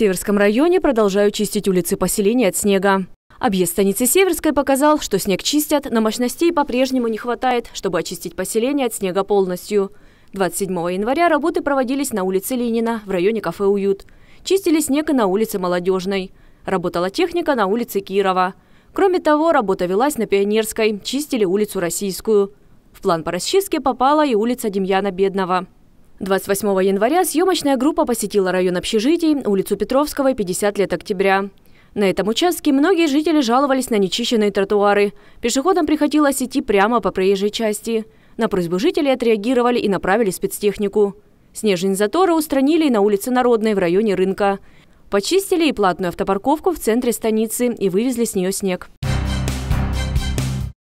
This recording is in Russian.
Северском районе продолжают чистить улицы поселения от снега. Объезд станицы Северской показал, что снег чистят, но мощностей по-прежнему не хватает, чтобы очистить поселение от снега полностью. 27 января работы проводились на улице Ленина, в районе кафе «Уют». Чистили снег и на улице Молодежной. Работала техника на улице Кирова. Кроме того, работа велась на Пионерской, чистили улицу Российскую. В план по расчистке попала и улица Демьяна Бедного. 28 января съемочная группа посетила район общежитий, улицу Петровского и 50 лет октября. На этом участке многие жители жаловались на нечищенные тротуары. Пешеходам приходилось идти прямо по проезжей части. На просьбу жителей отреагировали и направили спецтехнику. Снежень затора устранили и на улице Народной в районе рынка. Почистили и платную автопарковку в центре станицы и вывезли с нее снег.